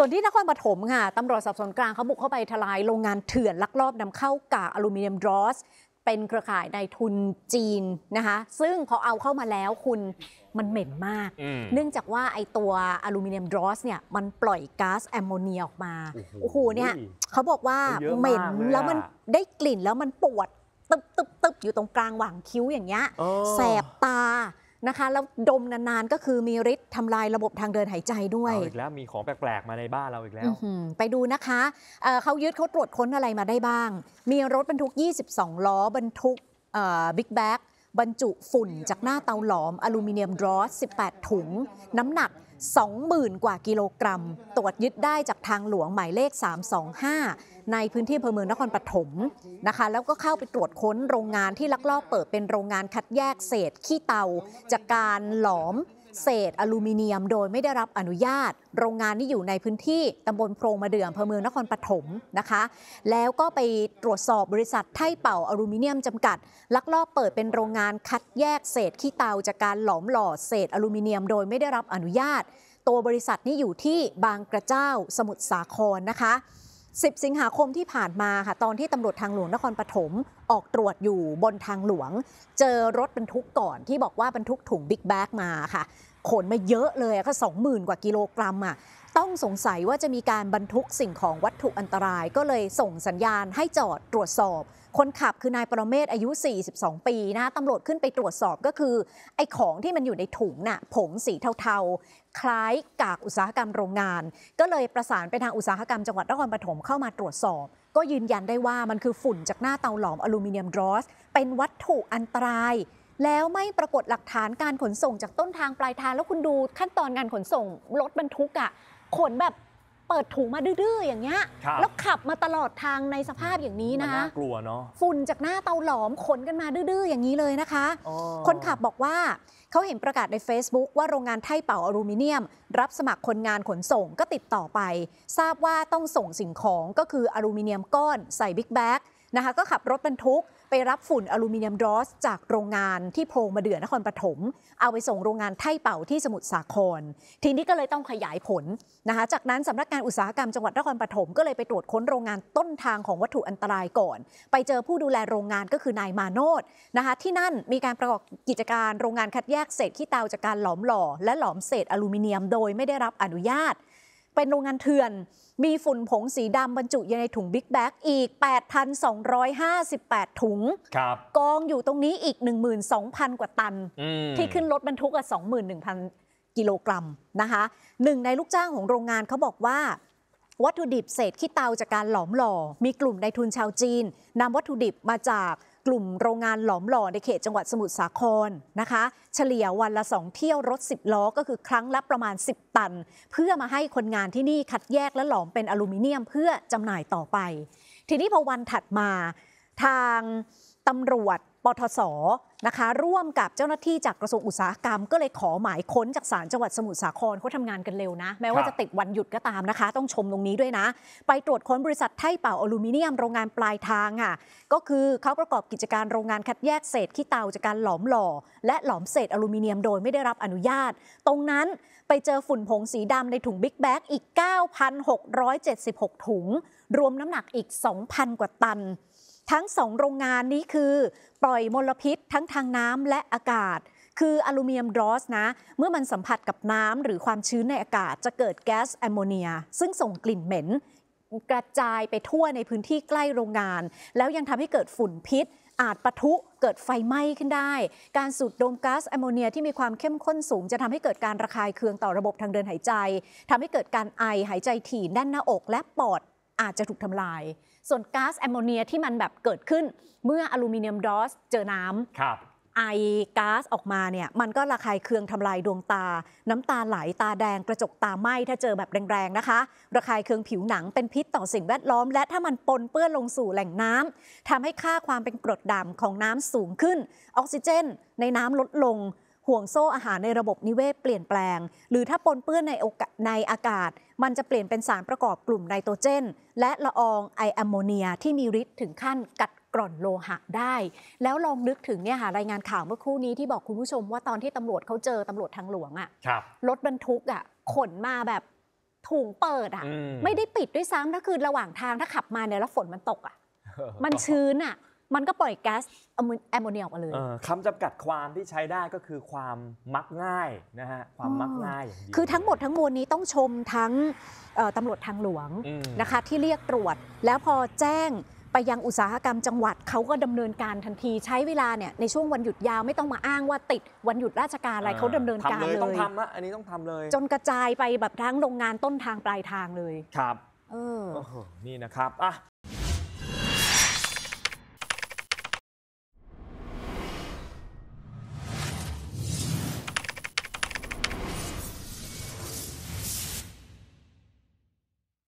ส่วนที่นครปฐมค่ะตำรวจสอบสวนกลางเขาบุกเข้าไปทลายโรงงานเถื่อนลักลอบนำเข้ากากอลูมิเนียมดรอสเป็นเครือข่ายในทุนจีนนะคะซึ่งพอเอาเข้ามาแล้วคุณมันเหม็นมาก เนื่องจากว่าไอตัวอลูมิเนียมดรอสเนี่ยมันปล่อยก๊าซแอมโมเนียออกมา โอ้โหเนี่ยเขาบอกว่า เหม็น แล้วมันได้กลิ่นแล้วมันปวดตึบตึบตึบอยู่ตรงกลางหว่างคิ้วอย่างเงี้ยแสบตานะคะแล้วดมนานๆก็คือมีฤทธิ์ทำลายระบบทางเดินหายใจด้วยเอาอีกแล้ว มีของแปลกๆ มาในบ้านเราอีกแล้วไปดูนะคะเเขายึดเขาตรวจค้นอะไรมาได้บ้าง มีรถบรรทุก 22 ล้อบรรทุกบิ๊กแบ็คบรรจุฝุ่นจากหน้าเตาหลอม อลูมิเนียมดรอส 18 ถุง น้ำหนัก 20,000 กว่ากิโลกรัม ตรวจยึดได้จากทางหลวงหมายเลข 325 ในพื้นที่อำเภอเมืองนครปฐมนะคะ แล้วก็เข้าไปตรวจค้นโรงงานที่ลักลอบเปิดเป็นโรงงานคัดแยกเศษขี้เตาจากการหลอมเศษอลูมิเนียมโดยไม่ได้รับอนุญาต โรงงานนี่อยู่ในพื้นที่ตำบลโพรงมาเดือมอำเภอเมืองนครปฐมนะคะ แล้วก็ไปตรวจสอบบริษัทไทเป่าอลูมิเนียมจำกัด ลักลอบเปิดเป็นโรงงานคัดแยกเศษขี้เตาจากการหลอมหล่อเศษอลูมิเนียมโดยไม่ได้รับอนุญาต ตัวบริษัทนี้อยู่ที่บางกระเจ้าสมุทรสาครนะคะ10สิงหาคมที่ผ่านมาค่ะ ตอนที่ตำรวจทางหลวงนครปฐมออกตรวจอยู่บนทางหลวง เจอรถบรรทุกก่อนที่บอกว่าบรรทุกถุงบิ๊กแบ็กมาค่ะขนมาเยอะเลยก็ 20,000 กว่ากิโลกรัมอ่ะ ต้องสงสัยว่าจะมีการบรรทุกสิ่งของวัตถุอันตราย ก็เลยส่งสัญญาณให้จอดตรวจสอบคนขับคือนายปรเมศอายุ 42 ปีนะตำรวจขึ้นไปตรวจสอบก็คือไอ้ของที่มันอยู่ในถุงน่ะผงสีเทาๆ คล้ายกากอุตสาหกรรมโรงงาน ก็เลยประสานไปทางอุตสาหกรรมจังหวัดนครปฐมเข้ามาตรวจสอบ ก็ยืนยันได้ว่ามันคือฝุ่นจากหน้าเตาหลอมอลูมิเนียมดรอส เป็นวัตถุอันตราย แล้วไม่ปรากฏหลักฐานการขนส่งจากต้นทางปลายทางแล้วคุณดูขั้นตอนการขนส่ง รถบรรทุกอะขนแบบเปิดถุงมาดื้อๆอย่างเงี้ย แล้วขับมาตลอดทางในสภาพอย่างนี้นะนคะ่ากลัวเนาะ ฝุ่นจากหน้าเตาหลอมขนกันมาดื้อๆอย่างนี้เลยนะคะ คนขับบอกว่า เขาเห็นประกาศใน Facebook ว่าโรงงานไท่เป่าอลูมิเนียม รับสมัครคนงานขนส่งก็ติดต่อไป ทราบว่าต้องส่งสิ่งของก็คืออลูมิเนียมก้อนใส่บิ๊กแบ็กนะคะก็ขับรถบรรทุก ไปรับฝุ่นอลูมิเนียมดรอส จากโรงงานที่โพรงมาเดือนครปฐมเอาไปส่งโรงงานไท่เป่าที่สมุทรสาคร ทีนี้ก็เลยต้องขยายผลนะคะ จากนั้นสำนักงานอุตสาหกรรมจังหวัดนครปฐมก็เลยไปตรวจค้นโรงงานต้นทางของวัตถุอันตรายก่อน ไปเจอผู้ดูแลโรงงานก็คือนายมาโนดนะคะที่นั่นมีการประกอบกิจการโรงงานคัดแยกเศษขี้เตาจากการหลอมหล่อและหลอมเศษอลูมิเนียมโดยไม่ได้รับอนุญาตเป็นโรงงานเถื่อน มีฝุ่นผงสีดำบรรจุอยู่ในถุงบิ๊กแบ็กอีก 8,258 ถุง ครับ กองอยู่ตรงนี้อีก 12,000 กว่าตัน ที่ขึ้นรถบรรทุกอ่ะ21,000 กิโลกรัมนะคะหนึ่งในลูกจ้างของโรงงานเขาบอกว่า วัตถุดิบเศษขี้เตาจากการหลอมหล่อมีกลุ่มในายทุนชาวจีนนำวัตถุดิบมาจากกลุ่มโรงงานหลอมหล่อในเขตจังหวัดสมุทรสาครนะคะ เฉลี่ยวันละ2เที่ยวรถ10 ล้อก็คือครั้งละประมาณ 10 ตัน เพื่อมาให้คนงานที่นี่คัดแยกและหลอมเป็นอลูมิเนียมเพื่อจำหน่ายต่อไป ทีนี้พอวันถัดมาทางตำรวจปทศนะคะ ร่วมกับเจ้าหน้าที่จากกระทรวงอุตสาหกรรม ก็เลยขอหมายค้นจากศาลจังหวัดสมุทรสาครเขาทำงานกันเร็วนะ แม้ว่าจะติดวันหยุดก็ตามนะคะ ต้องชมตรงนี้ด้วยนะ ไปตรวจค้นบริษัทไทเป่าอลูมิเนียมโรงงานปลายทางค่ะก็คือเขาประกอบกิจการโรงงานคัดแยกเศษขี้เตาจากการหลอมหล่อและหลอมเศษอลูมิเนียมโดยไม่ได้รับอนุญาต ตรงนั้นไปเจอฝุ่นผงสีดำในถุงบิ๊กแบ็กอีก9,676 ถุงรวมน้ำหนักอีก2,000กว่าตันทั้งสองโรงงานนี้คือปล่อยมลพิษทั้งทางน้ำและอากาศ คืออลูมิเนียมดรอสนะ เมื่อมันสัมผัสกับน้ำหรือความชื้นในอากาศจะเกิดแก๊สแอมโมเนีย ซึ่งส่งกลิ่นเหม็น กระจายไปทั่วในพื้นที่ใกล้โรงงาน แล้วยังทำให้เกิดฝุ่นพิษ อาจปะทุ เกิดไฟไหม้ขึ้นได้ การสูดดมก๊าซแอมโมเนียที่มีความเข้มข้นสูง จะทำให้เกิดการระคายเคืองต่อระบบทางเดินหายใจ ทำให้เกิดการไอหายใจถี่แน่นหน้าอก และปอดอาจจะถูกทำลายส่วนก๊าซแอมโมเนียที่มันแบบเกิดขึ้น เมื่ออลูมิเนียมดอสเจอน้ำครับ ไอก๊าซออกมาเนี่ยมันก็ระคายเคืองทำลายดวงตา น้ำตาไหลตาแดงกระจกตาไหม้ ถ้าเจอแบบแรงๆ นะคะ ระคายเคืองผิวหนังเป็นพิษต่อสิ่งแวดล้อม และถ้ามันปนเปื้อนลงสู่แหล่งน้ำทำให้ค่าความเป็นกรดด่างของน้ำสูงขึ้นออกซิเจน ในน้ำลดลงห่วงโซ่อาหารในระบบนิเวศเปลี่ยนแปลง หรือถ้าปนเปื้อนในในอากาศ มันจะเปลี่ยนเป็นสารประกอบกลุ่มไนโตรเจน และละอองไอแอมโมเนียที่มีฤทธิ์ถึงขั้นกัดกร่อนโลหะได้ แล้วลองนึกถึงเนี่ยค่ะรายงานข่าวเมื่อครู่นี้ที่บอกคุณผู้ชมว่าตอนที่ตำรวจเขาเจอตำรวจทางหลวงอะ่ะรถบรรทุกอะ่ะขนมาแบบถุงเปิดอะ่ะไม่ได้ปิดด้วยซ้ำถ้าคือระหว่างทางถ้าขับมาเนี่ยแล้วฝนมันตกอะ่ะมันชื้นอะ่ะมันก็ปล่อยแก๊สแอมโมเนียออกมาเลย คำจำกัดความที่ใช้ได้ก็คือความมักง่ายนะฮะความมักง่าย คือทั้งหมดทั้งมวลนี้ต้องชมทั้งตำรวจทางหลวงนะคะ ที่เรียกตรวจ แล้วพอแจ้งไปยังอุตสาหกรรมจังหวัดเขาก็ดำเนินการทันทีใช้เวลาเนี่ย ในช่วงวันหยุดยาว ไม่ต้องมาอ้างว่าติดวันหยุดราชการอะไรเขาดำเนินการเลย ต้องทำอะอันนี้ต้องทำเลยจนกระจายไปแบบทั้งโรงงานต้นทางปลายทางเลย ครับ เออนี่นะครับอ่ะ